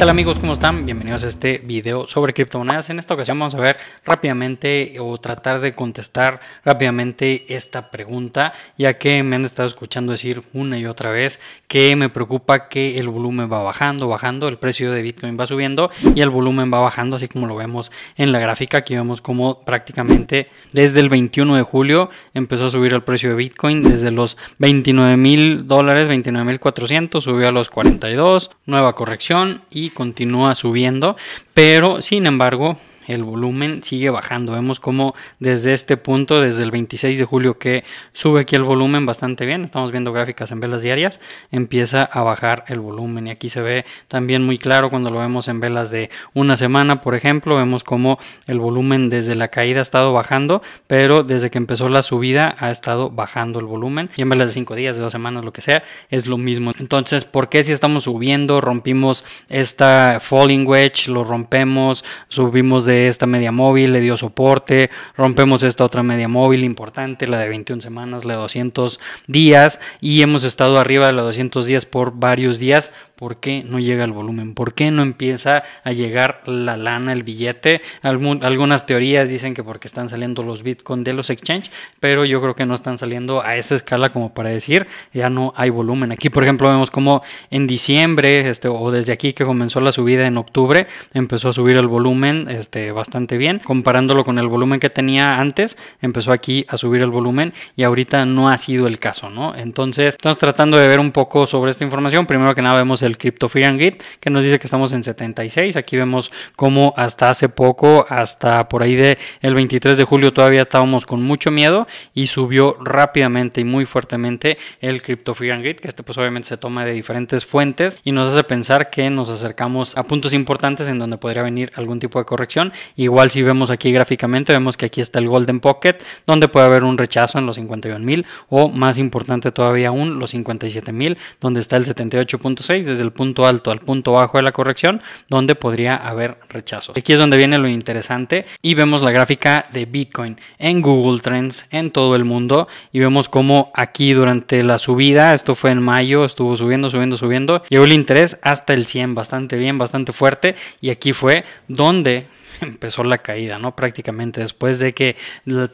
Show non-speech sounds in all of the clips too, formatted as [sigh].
tal amigos? ¿Cómo están? Bienvenidos a este video sobre criptomonedas. En esta ocasión vamos a ver rápidamente o tratar de contestar rápidamente esta pregunta, ya que me han estado escuchando decir una y otra vez que me preocupa que el volumen va bajando, bajando, el precio de Bitcoin va subiendo y el volumen va bajando, así como lo vemos en la gráfica. Aquí vemos como prácticamente desde el 21 de julio empezó a subir el precio de Bitcoin desde los 29 mil dólares, 29 mil 400, subió a los 42, nueva corrección y continúa subiendo, pero sin embargo el volumen sigue bajando. Vemos como desde este punto, desde el 26 de julio que sube aquí el volumen bastante bien, estamos viendo gráficas en velas diarias, empieza a bajar el volumen y aquí se ve también muy claro cuando lo vemos en velas de una semana, por ejemplo, vemos como el volumen desde la caída ha estado bajando, pero desde que empezó la subida ha estado bajando el volumen y en velas de 5 días, de 2 semanas, lo que sea, es lo mismo. Entonces, ¿por qué si estamos subiendo, rompimos esta falling wedge, lo rompemos, subimos de esta media móvil, le dio soporte, rompemos esta otra media móvil importante, la de 21 semanas, la de 200 días, y hemos estado arriba de la 200 días por varios días. ¿Por qué no llega el volumen? ¿Por qué no empieza a llegar la lana, el billete? algunas teorías dicen que porque están saliendo los Bitcoin de los exchange, pero yo creo que no están saliendo a esa escala como para decir, ya no hay volumen. Aquí, por ejemplo, vemos como en diciembre, este, o desde aquí que comenzó la subida en octubre, empezó a subir el volumen, este, bastante bien. Comparándolo con el volumen que tenía antes, empezó aquí a subir el volumen y ahorita no ha sido el caso, ¿no? Entonces, estamos tratando de ver un poco sobre esta información. Primero que nada vemos el Crypto Fear and que nos dice que estamos en 76. Aquí vemos cómo hasta hace poco, hasta por ahí de el 23 de julio todavía estábamos con mucho miedo y subió rápidamente y muy fuertemente el Crypto Fear and que este pues obviamente se toma de diferentes fuentes y nos hace pensar que nos acercamos a puntos importantes en donde podría venir algún tipo de corrección Igual si vemos aquí gráficamente, vemos que aquí está el Golden Pocket, donde puede haber un rechazo en los 51.000 o más importante todavía aún, los 57.000, donde está el 78.6 desde el punto alto al punto bajo de la corrección, donde podría haber rechazo Aquí es donde viene lo interesante y vemos la gráfica de Bitcoin en Google Trends en todo el mundo y vemos cómo aquí durante la subida, esto fue en mayo, estuvo subiendo, subiendo, subiendo, llegó el interés hasta el 100, bastante bien, bastante fuerte y aquí fue donde [laughs] empezó la caída, ¿no? Prácticamente después de que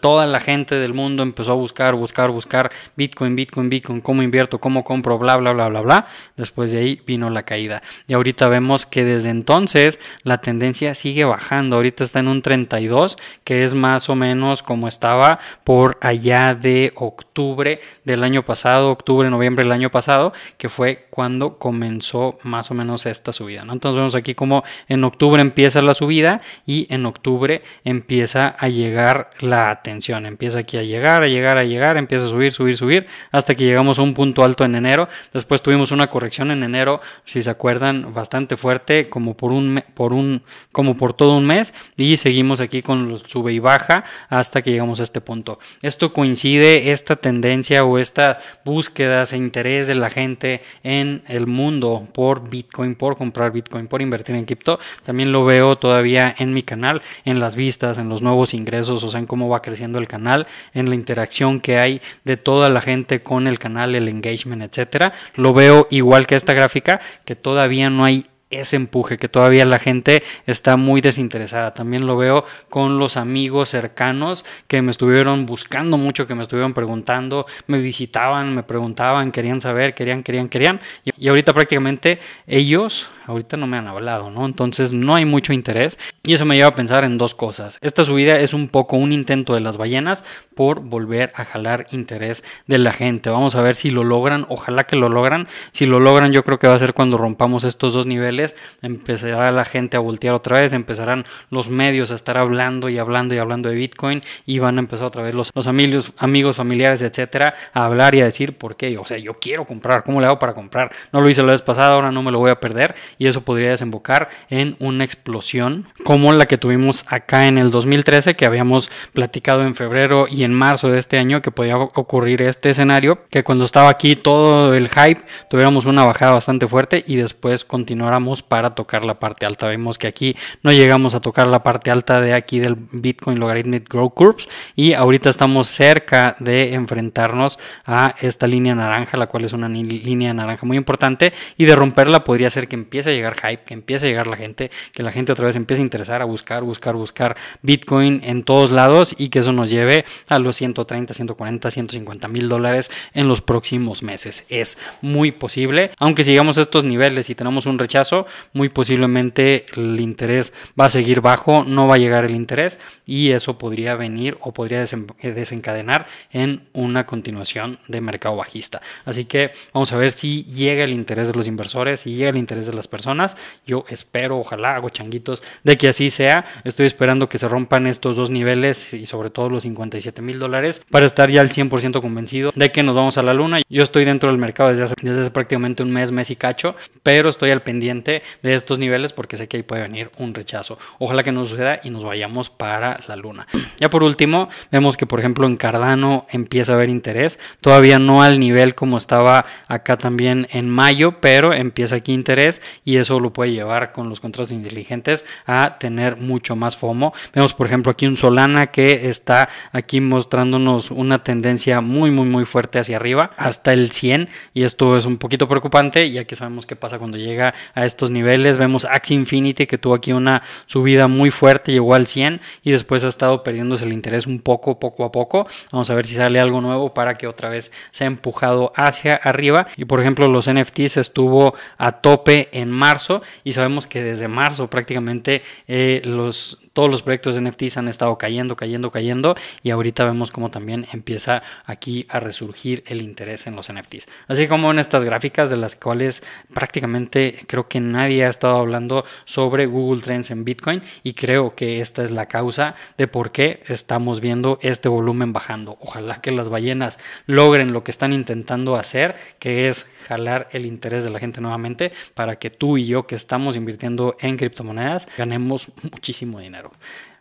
toda la gente del mundo empezó a buscar, buscar, buscar Bitcoin, Bitcoin, Bitcoin, cómo invierto, cómo compro, bla, bla, bla, bla, bla. Después de ahí vino la caída. Y ahorita vemos que desde entonces la tendencia sigue bajando. Ahorita está en un 32, que es más o menos como estaba por allá de octubre del año pasado, octubre, noviembre del año pasado, que fue cuando comenzó más o menos esta subida, ¿no? Entonces vemos aquí como en octubre empieza la subida y en octubre empieza a llegar la atención, empieza aquí a llegar, a llegar, a llegar, empieza a subir, subir, subir, hasta que llegamos a un punto alto en enero. Después tuvimos una corrección en enero, si se acuerdan, bastante fuerte, como por un, por un, como por todo un mes, y seguimos aquí con los sube y baja hasta que llegamos a este punto. Esto coincide, esta tendencia o esta búsqueda, ese interés de la gente en el mundo por Bitcoin, por comprar Bitcoin, por invertir en cripto, también lo veo todavía en mi canal, en las vistas, en los nuevos ingresos, o sea, en cómo va creciendo el canal, en la interacción que hay de toda la gente con el canal, el engagement, etcétera. Lo veo igual que esta gráfica, que todavía no hay ese empuje, que todavía la gente está muy desinteresada. También lo veo con los amigos cercanos que me estuvieron buscando mucho, que me estuvieron preguntando, me visitaban, me preguntaban, querían saber, querían, querían, querían. Y ahorita prácticamente ellos, ahorita no me han hablado, ¿no? Entonces no hay mucho interés. Y eso me lleva a pensar en dos cosas. Esta subida es un poco un intento de las ballenas por volver a jalar interés de la gente. Vamos a ver si lo logran, ojalá que lo logran. Si lo logran, yo creo que va a ser cuando rompamos estos dos niveles empezará la gente a voltear otra vez, empezarán los medios a estar hablando y hablando y hablando de Bitcoin y van a empezar otra vez los, amigos, amigos, familiares, etcétera, a hablar y a decir por qué. O sea, yo quiero comprar, ¿cómo le hago para comprar? No lo hice la vez pasada, ahora no me lo voy a perder y eso podría desembocar en una explosión como la que tuvimos acá en el 2013 que habíamos platicado en febrero y en marzo de este año que podía ocurrir este escenario, que cuando estaba aquí todo el hype tuviéramos una bajada bastante fuerte y después continuáramos para tocar la parte alta. Vemos que aquí no llegamos a tocar la parte alta de aquí del Bitcoin Logarithmic Growth Curves y ahorita estamos cerca de enfrentarnos a esta línea naranja, la cual es una línea naranja muy importante y de romperla podría ser que empiece a llegar hype, que empiece a llegar la gente, que la gente otra vez empiece a interesar, a buscar, buscar, buscar Bitcoin en todos lados y que eso nos lleve a los 130, 140, 150 mil dólares en los próximos meses. Es muy posible, aunque sigamos estos niveles y tenemos un rechazo, muy posiblemente el interés va a seguir bajo, no va a llegar el interés y eso podría venir o podría eh, desencadenar en una continuación de mercado bajista. Así que vamos a ver si llega el interés de los inversores, si llega el interés de las personas. Yo espero, ojalá hago changuitos de que así sea. Estoy esperando que se rompan estos dos niveles y sobre todo los 57 mil dólares para estar ya al 100% convencido de que nos vamos a la luna. Yo estoy dentro del mercado desde desde hace prácticamente un mes, mes y cacho, pero estoy al pendiente de estos niveles porque sé que ahí puede venir un rechazo. Ojalá que no suceda y nos vayamos para la luna. [clears throat] Ya por último, vemos que por ejemplo en Cardano empieza a haber interés. Todavía no al nivel como estaba acá también en mayo, pero empieza aquí interés y eso lo puede llevar con los contratos inteligentes a tener mucho más FOMO. Vemos por ejemplo aquí un Solana que está aquí mostrándonos una tendencia muy muy muy fuerte hacia arriba hasta el 100 y esto es un poquito preocupante ya que sabemos qué pasa cuando llega a esto estos niveles. Vemos Axie Infinity que tuvo aquí una subida muy fuerte, llegó al 100 y después ha estado perdiéndose el interés un poco, poco a poco. Vamos a ver si sale algo nuevo para que otra vez se ha empujado hacia arriba. Y por ejemplo, los NFTs estuvo a tope en marzo y sabemos que desde marzo prácticamente eh, los, todos los proyectos de NFTs han estado cayendo, cayendo, cayendo y ahorita vemos como también empieza aquí a resurgir el interés en los NFTs. Así como en estas gráficas de las cuales prácticamente creo que nadie ha estado hablando sobre Google Trends en Bitcoin y creo que esta es la causa de por qué estamos viendo este volumen bajando. Ojalá que las ballenas logren lo que están intentando hacer, que es jalar el interés de la gente nuevamente para que tú y yo que estamos invirtiendo en criptomonedas ganemos muchísimo dinero.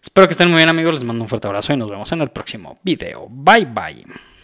Espero que estén muy bien amigos, les mando un fuerte abrazo y nos vemos en el próximo video. Bye bye.